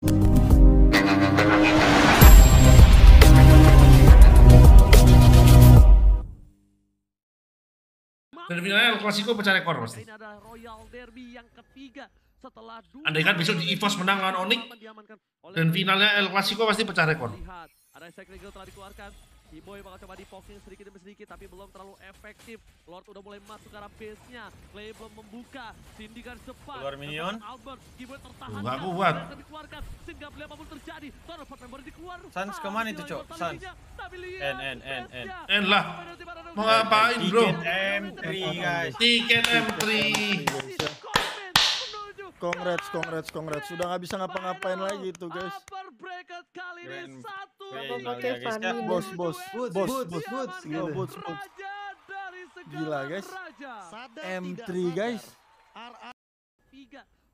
Dan finalnya El Clasico pecah rekor pasti. Ini Andai kan besok di Evos menang lawan Onyx dan finalnya El Clasico pasti pecah rekor. Boy bakal coba di dipoking sedikit demi sedikit tapi belum terlalu efektif. Lord udah mulai masuk ke arah base-nya. Clay belum membuka. Cindy kan cepat. Keluar minion. Albert. Iboy tertahan. Enggak kuat. Dikeluarkan. Sehingga beli apapun terjadi. Torfat member dikeluar. Sans kemana itu, Cok? Sans. N, N, N, N. N lah. Mau ngapain, bro? Tiket M3, guys. Tiket M3. Congrats, congrats, congrats. Sudah nggak bisa ngapa-ngapain lagi itu, guys. Upper bracket kali ini satu Oh, iya, Apa iya, pakai iya, Fanny? Bos, bos, bos, bos, bos, bos, bos, bos. Gila guys. M3 guys.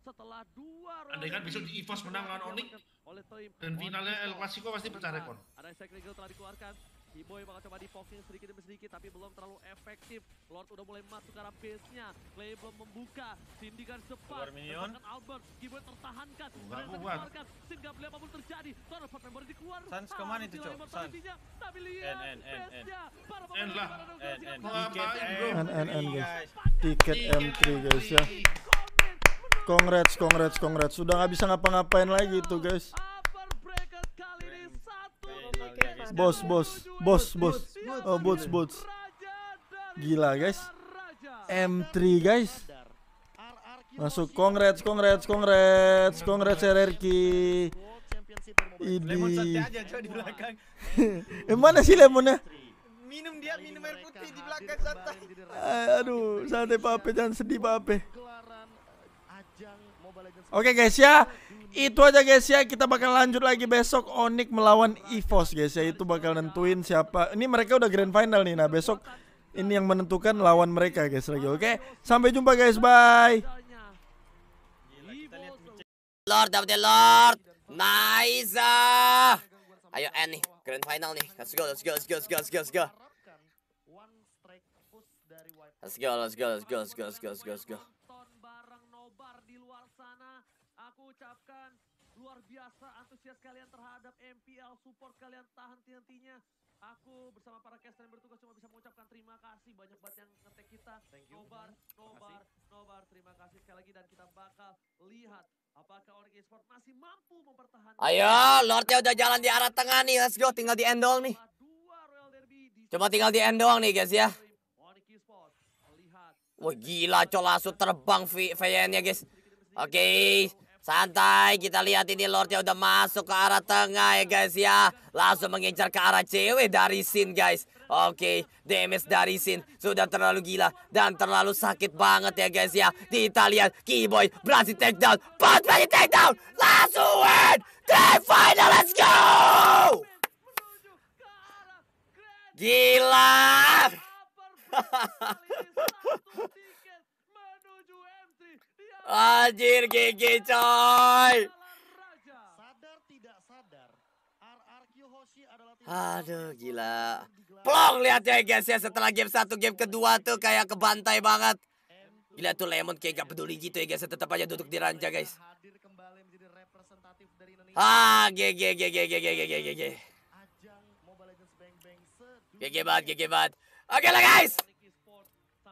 setelah dua Andai kan besok di EVOS menang lawan Onik dan finalnya El Clasico pasti pecah rekor. Ada sekregel telah dikeluarkan. Timoy bakal coba di poking sedikit demi sedikit tapi belum terlalu efektif. Lord udah mulai masuk ke arah base-nya. Clay belum membuka. Cindy kan cepat. Bahkan Albert. Giboy tertahankan. Enggak dikeluarkan. Sin gak boleh apapun terjadi. Terus part member dikeluarkan. Sans kemana itu cok? Sans. Tapi lihat base-nya. N lah. N, N. N, guys. Tiket M3 guys ya. Congrats, congrats, congrats. Sudah nggak bisa ngapa-ngapain lagi itu guys. Bos, bos, bos, bos. Oh, bos boots. Gila, guys. M3, guys. Masuk kongres kongres kongres kongres RRQ. Ini. eh, mana sih lemonnya? Minum dia minum air putih di belakang santai. Aduh, santai Pape jangan sedih Pape. Oke okay, guys ya, itu aja guys ya. Kita bakal lanjut lagi besok Onik melawan Evos guys ya. Itu bakal nentuin siapa. Ini mereka udah grand final nih. Nah, besok ini yang menentukan lawan mereka guys lagi. Oke. Okay? Sampai jumpa guys. Bye. Lord of the Lord. Nice. Ayo N nih, grand final nih. Let's go, let's go, let's go, let's go, let's go. Let's go, let's go, let's go, let's go, let's go. Let's go. mengucapkan luar biasa antusias kalian terhadap MPL, support kalian tahan nantinya Aku bersama para caster yang bertugas cuma bisa mengucapkan terima kasih banyak banget yang ngetek kita. Thank you. Nobar, Nobar, Nobar, terima kasih sekali lagi dan kita bakal lihat apakah Onyx Esport masih mampu mempertahankan. Ayo, Lordnya udah jalan di arah tengah nih, let's go, tinggal di end doang nih. Cuma tinggal di end doang nih guys ya. Wah gila colasut terbang VN-nya guys. Oke, okay. Santai, kita lihat ini Lordnya udah masuk ke arah tengah ya guys ya. Langsung mengincar ke arah cewek dari Sin guys. Oke, okay, damage dari Sin sudah terlalu gila dan terlalu sakit banget ya guys ya. di Italian, Keyboy berhasil takedown. Pas berhasil down. langsung win. Grand final, let's go! Gila! Anjir GG coy. Sadar tidak sadar, Aduh gila. Plong lihat ya guys ya setelah game satu game kedua tuh kayak kebantai banget. Gila tuh Lemon kayak gak peduli gitu ya guys ya, tetap aja duduk di ranja guys. Ah GG GG GG GG GG. GG banget GG banget. Oke okay lah guys.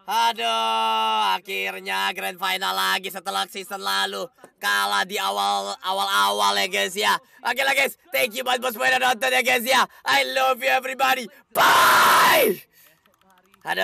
Aduh, akhirnya grand final lagi setelah season lalu. Kalah di awal awal awal ya guys ya. Oke okay, lah guys, thank you buat bos udah nonton ya guys ya. I love you everybody. Bye. Aduh.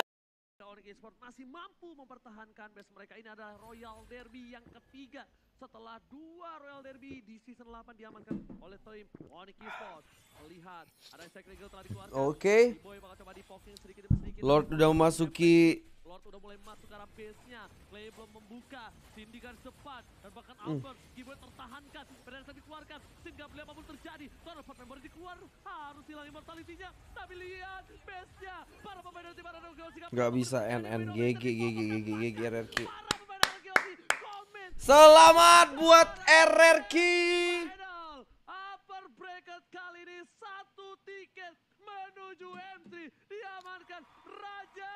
masih mampu mempertahankan base mereka ini adalah Royal Derby yang ketiga setelah dua Royal Derby di season 8 diamankan oleh tim Onyx Esports. Lihat, ada Sacred telah dikeluarkan. Oke. Okay. Boy bakal coba di poking sedikit sedikit. demi Lord sudah memasuki Lord sudah mulai masuk ke arah base-nya. Clay belum membuka. Cindy cepat Dan bahkan hmm. Albert. Mm. Gibbon tertahankan. Penersa dikeluarkan. Sin gak boleh apapun terjadi. Soalnya part member dikeluar. Harus hilang immortality-nya. Tapi lihat base-nya. Para pemain dari tim Arano Gak bisa NN. GG, GG, GG, GG, RRQ. Selamat buat RRQ. Upper bracket kali ini satu tiket menuju MT diamankan Raja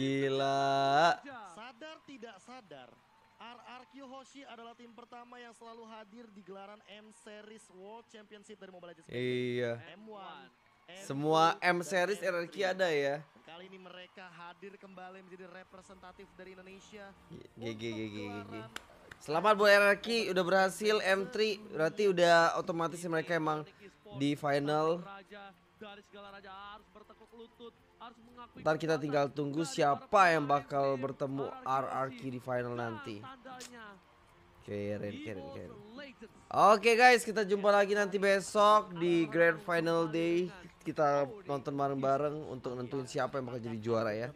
Gila. Sadar tidak sadar, RRQ Hoshi adalah tim pertama yang selalu hadir di gelaran M Series World Championship dari Mobile Legends. Iya. M1, Semua M Series RRQ iya. ada ya. Kali ini mereka hadir kembali menjadi representatif dari Indonesia. GG GG GG. Selamat buat RRQ udah berhasil M3 berarti udah otomatis mereka emang di final Ntar kita tinggal tunggu siapa yang bakal bertemu RRQ di final nanti Keren, keren, keren Oke okay guys, kita jumpa lagi nanti besok di Grand Final Day Kita nonton bareng-bareng untuk nentuin siapa yang bakal jadi juara ya